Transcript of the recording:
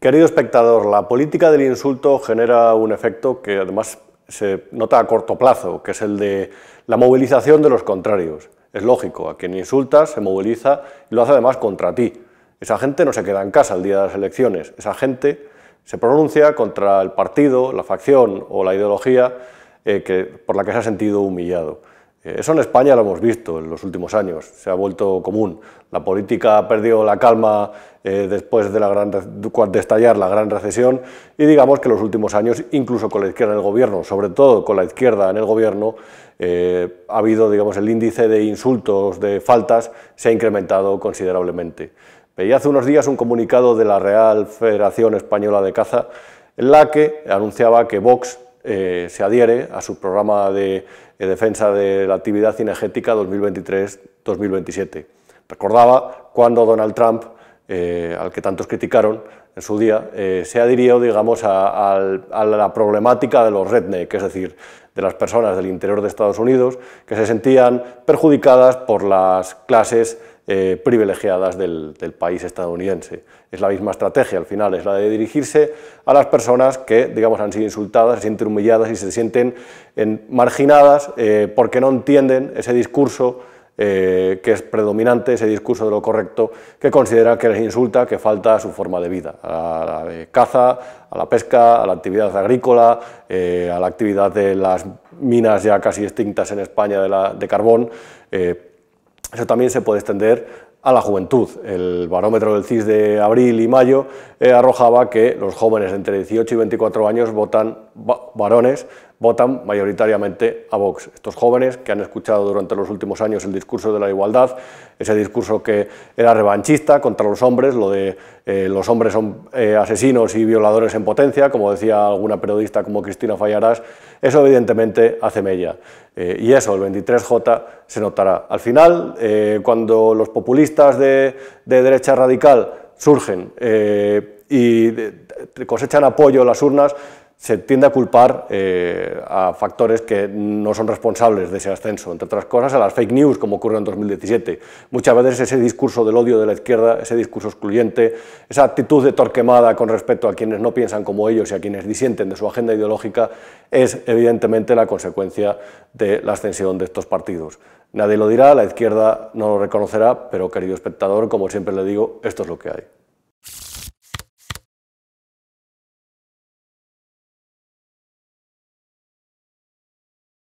Querido espectador, la política del insulto genera un efecto que además se nota a corto plazo, que es el de la movilización de los contrarios. Es lógico, a quien insultas se moviliza y lo hace además contra ti. Esa gente no se queda en casa el día de las elecciones, esa gente se pronuncia contra el partido, la facción o la ideología eh, por la que se ha sentido humillado. Eh, eso en España lo hemos visto en los últimos años, se ha vuelto común. La política ha perdido la calma eh, después de, la gran, de estallar la gran recesión y digamos que en los últimos años, incluso con la izquierda en el gobierno, sobre todo con la izquierda en el gobierno, eh, ha habido digamos, el índice de insultos, de faltas, se ha incrementado considerablemente. Veía hace unos días un comunicado de la Real Federación Española de Caza en la que anunciaba que Vox eh, se adhiere a su programa de, eh, defensa de la actividad cinegética 2023-2027. Recordaba cuando Donald Trump, eh, al que tantos criticaron en su día, se adhirió digamos, a, la problemática de los redneck, es decir, de las personas del interior de Estados Unidos que se sentían perjudicadas por las clases eh, privilegiadas del, país estadounidense. Es la misma estrategia al final, es la de dirigirse a las personas que, digamos, han sido insultadas, se sienten humilladas y se sienten marginadas eh, porque no entienden ese discurso eh, que es predominante, ese discurso de lo correcto, que considera que les insulta, que falta a su forma de vida, a la caza, a la pesca, a la actividad agrícola, a la actividad de las minas ya casi extintas en España de carbón. Eso también se puede extender a la juventud. El barómetro del CIS de abril y mayo eh, arrojaba que los jóvenes entre 18 y 24 años votan, varones votan mayoritariamente a Vox. Estos jóvenes que han escuchado durante los últimos años el discurso de la igualdad, ese discurso que era revanchista contra los hombres, lo de eh, los hombres son eh, asesinos y violadores en potencia, como decía alguna periodista como Cristina Fallarás, eso evidentemente hace mella. Eh, y eso, el 23J, se notará. Al final, cuando los populistas de, derecha radical surgen y cosechan apoyo en las urnas, se tiende a culpar eh, a factores que no son responsables de ese ascenso, entre otras cosas a las fake news, como ocurrió en 2017. Muchas veces ese discurso del odio de la izquierda, ese discurso excluyente, esa actitud de torquemada con respecto a quienes no piensan como ellos y a quienes disienten de su agenda ideológica, es evidentemente la consecuencia de la ascensión de estos partidos. Nadie lo dirá, la izquierda no lo reconocerá, pero querido espectador, como siempre le digo, esto es lo que hay.